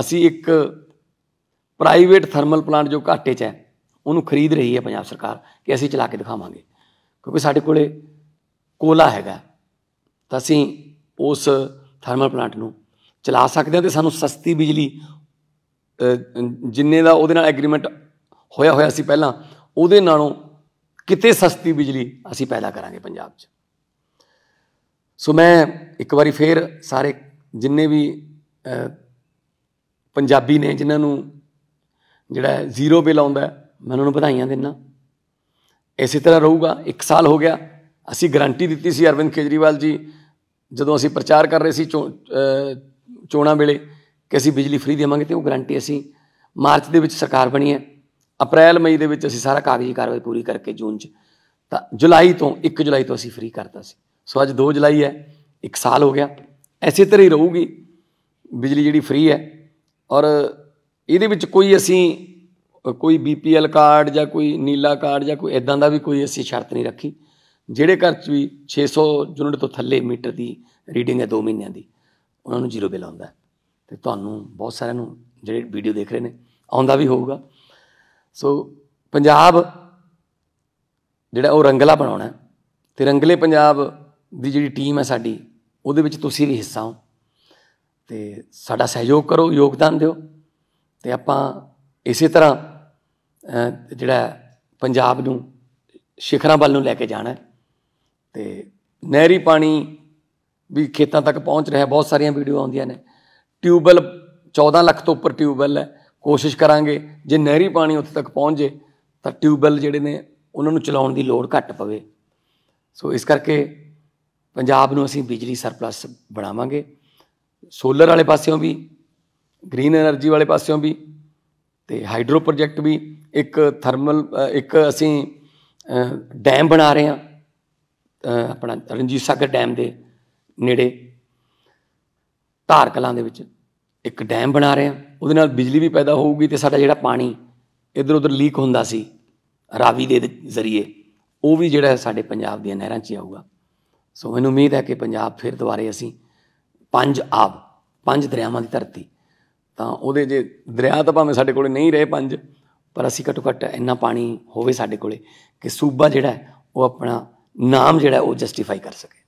ਅਸੀਂ ਇੱਕ private thermal plant ਜੋ ਘਾਟੇ 'ਚ ਹੈ ਉਹਨੂੰ ਖਰੀਦ ਰਹੀ ਹੈ ਪੰਜਾਬ ਸਰਕਾਰ ਕਿ ਅਸੀਂ ਚਲਾ ਕੇ ਦਿਖਾਵਾਂਗੇ ਕਿਉਂਕਿ ਸਾਡੇ ਕੋਲੇ ਕੋਲਾ ਹੈਗਾ ਤਾਂ ਅਸੀਂ ਉਸ ਥਰਮਲ ਪਲਾਂਟ ਨੂੰ ਚਲਾ ਸਕਦੇ ਹਾਂ ਤੇ ਸਾਨੂੰ ਸਸਤੀ ਬਿਜਲੀ ਜਿੰਨੇ ਦਾ ਉਹਦੇ ਨਾਲ ਐਗਰੀਮੈਂਟ ਹੋਇਆ ਹੋਇਆ ਸੀ ਪਹਿਲਾਂ ਉਹਦੇ ਨਾਲੋਂ ਕਿਤੇ ਸਸਤੀ ਬਿਜਲੀ ਅਸੀਂ ਪੈਦਾ ਕਰਾਂਗੇ ਪੰਜਾਬ 'ਚ ਸੋ ਮੈਂ ਇੱਕ ਵਾਰੀ ਫੇਰ ਸਾਰੇ ਜਿੰਨੇ ਵੀ ਪੰਜਾਬੀ ਨੇ ਜਿਨ੍ਹਾਂ ਨੂੰ ਜਿਹੜਾ ਜ਼ੀਰੋ ਬਿਲ ਆਉਂਦਾ ਮੈਂ ਉਹਨਾਂ ਨੂੰ ਵਧਾਈਆਂ ਦਿੰਨਾ ਇਸੇ ਤਰ੍ਹਾਂ ਰਹੂਗਾ 1 ਸਾਲ ਹੋ ਗਿਆ ਅਸੀਂ ਗਾਰੰਟੀ ਦਿੱਤੀ ਸੀ ਅਰਵਿੰਦ ਕੇਜਰੀਵਾਲ ਜੀ ਜਦੋਂ ਅਸੀਂ ਪ੍ਰਚਾਰ ਕਰ ਰਹੇ ਸੀ ਚੋਣਾਂ ਵੇਲੇ ਕਿ ਅਸੀਂ ਬਿਜਲੀ ਫ੍ਰੀ ਦੇਵਾਂਗੇ ਤੇ ਉਹ ਗਾਰੰਟੀ ਅਸੀਂ ਮਾਰਚ ਦੇ ਵਿੱਚ ਸਰਕਾਰ ਬਣੀ ਹੈ ਅਪ੍ਰੈਲ ਮਈ ਦੇ ਵਿੱਚ ਅਸੀਂ ਸਾਰਾ ਕਾਗਜ਼ੀ ਕਾਰਵਾਈ ਪੂਰੀ ਕਰਕੇ ਜੂਨ 'ਚ ਤਾਂ ਜੁਲਾਈ ਤੋਂ 1 ਜੁਲਾਈ ਤੋਂ ਅਸੀਂ ਫ੍ਰੀ ਕਰਤਾ ਸੀ ਸੋ ਅੱਜ 2 ਜੁਲਾਈ ਹੈ 1 ਸਾਲ ਹੋ ਗਿਆ ਐਸੇ ਤਰ੍ਹਾਂ ਹੀ ਰਹੂਗੀ ਬਿਜਲੀ ਜਿਹੜੀ ਫ੍ਰੀ ਹੈ ਔਰ ਇਹਦੇ ਵਿੱਚ ਕੋਈ ਅਸੀਂ ਕੋਈ ਬੀਪੀਐਲ ਕਾਰਡ ਜਾਂ ਕੋਈ ਨੀਲਾ ਕਾਰਡ ਜਾਂ ਕੋਈ ਇਦਾਂ ਦਾ ਵੀ ਕੋਈ ਅਸੀਂ ਸ਼ਰਤ ਨਹੀਂ ਰੱਖੀ ਜਿਹੜੇ ਘਰ 'ਚ ਵੀ 600 ਯੂਨਿਟ ਤੋਂ ਥੱਲੇ ਮੀਟਰ ਦੀ ਰੀਡਿੰਗ ਹੈ 2 ਮਹੀਨਿਆਂ ਦੀ ਉਹਨਾਂ ਨੂੰ ਜ਼ੀਰੋ ਬਿੱਲ ਆਉਂਦਾ ਤੇ ਤੁਹਾਨੂੰ ਬਹੁਤ ਸਾਰਿਆਂ ਨੂੰ ਜਿਹੜੇ ਵੀਡੀਓ ਦੇਖ ਰਹੇ ਨੇ ਆਉਂਦਾ ਵੀ ਹੋਊਗਾ ਸੋ ਪੰਜਾਬ ਜਿਹੜਾ ਉਹ ਰੰਗਲਾ ਬਣਾਉਣਾ ਤੇ ਰੰਗਲੇ ਪੰਜਾਬ ਦੀ ਜਿਹੜੀ ਟੀਮ ਹੈ ਸਾਡੀ ਉਹਦੇ ਵਿੱਚ ਤੁਸੀਂ ਵੀ ਹਿੱਸਾ ਹੋ ਤੇ ਸਾਡਾ ਸਹਿਯੋਗ ਕਰੋ ਯੋਗਦਾਨ ਦਿਓ ਤੇ ਆਪਾਂ ਇਸੇ ਤਰ੍ਹਾਂ ਜਿਹੜਾ ਪੰਜਾਬ ਨੂੰ ਸ਼ਿਖਰਾਂ ਵੱਲ ਨੂੰ ਲੈ ਕੇ ਜਾਣਾ ਤੇ ਨਹਿਰੀ ਪਾਣੀ ਵੀ ਖੇਤਾਂ ਤੱਕ ਪਹੁੰਚ ਰਿਹਾ ਬਹੁਤ ਸਾਰੀਆਂ ਵੀਡੀਓ ਆਉਂਦੀਆਂ ਨੇ ਟਿਊਬਲ 14 ਲੱਖ ਤੋਂ ਉੱਪਰ ਟਿਊਬਲ ਹੈ ਕੋਸ਼ਿਸ਼ ਕਰਾਂਗੇ ਜੇ ਨਹਿਰੀ ਪਾਣੀ ਉੱਥੇ ਤੱਕ ਪਹੁੰਚ ਜੇ ਤਾਂ ਟਿਊਬਲ ਜਿਹੜੇ ਨੇ ਉਹਨਾਂ ਨੂੰ ਚਲਾਉਣ ਦੀ ਲੋੜ ਘੱਟ ਪਵੇ ਸੋ ਇਸ ਕਰਕੇ ਪੰਜਾਬ ਨੂੰ ਅਸੀਂ ਬਿਜਲੀ ਸਰਪਲਸ ਬਣਾਵਾਂਗੇ ਸੋਲਰ ਵਾਲੇ ਪਾਸਿਓਂ ਵੀ ਗ੍ਰੀਨ એનર્ਜੀ ਵਾਲੇ ਪਾਸਿਓਂ ਵੀ ਤੇ ਹਾਈਡਰੋ ਪ੍ਰੋਜੈਕਟ ਵੀ ਇੱਕ ਥਰਮਲ ਇੱਕ ਅਸੀਂ ਡੈਮ ਬਣਾ ਰਹੇ ਹਾਂ ਆਪਣਾ ਰਣਜੀਤ ਸਾਗਰ ਡੈਮ ਦੇ ਨੇੜੇ ਧਾਰ ਕਲਾਂ ਦੇ ਵਿੱਚ ਇੱਕ ਡੈਮ ਬਣਾ ਰਹੇ ਹਾਂ ਉਹਦੇ ਨਾਲ ਬਿਜਲੀ ਵੀ ਪੈਦਾ ਹੋਊਗੀ ਤੇ ਸਾਡਾ ਜਿਹੜਾ ਪਾਣੀ ਇਧਰ ਉਧਰ ਲੀਕ ਹੁੰਦਾ ਸੀ ਰਾਵੀ ਦੇ ਜ਼ਰੀਏ ਉਹ ਵੀ ਜਿਹੜਾ ਸਾਡੇ ਪੰਜਾਬ ਦੀਆਂ ਨਹਿਰਾਂ 'ਚ ਆਊਗਾ ਸੋ ਮੈਨੂੰ ਉਮੀਦ ਹੈ ਕਿ ਪੰਜਾਬ ਫਿਰ ਦੁਬਾਰੇ ਅਸੀਂ ਪੰਜ ਆਬ ਪੰਜ ਦਰਿਆਵਾਂ ਦੀ ਧਰਤੀ ਤਾਂ ਉਹਦੇ ਜੇ ਦਰਿਆ ਤਾਂ ਭਾਵੇਂ ਸਾਡੇ ਕੋਲੇ ਨਹੀਂ ਰਹੇ ਪੰਜ ਪਰ ਅਸੀਂ ਘੱਟੋ ਘੱਟ ਇੰਨਾ ਪਾਣੀ ਹੋਵੇ ਸਾਡੇ ਕੋਲੇ ਕਿ ਸੂਬਾ ਜਿਹੜਾ ਉਹ ਆਪਣਾ ਨਾਮ ਜਿਹੜਾ ਉਹ ਜਸਟੀਫਾਈ ਕਰ ਸਕੇ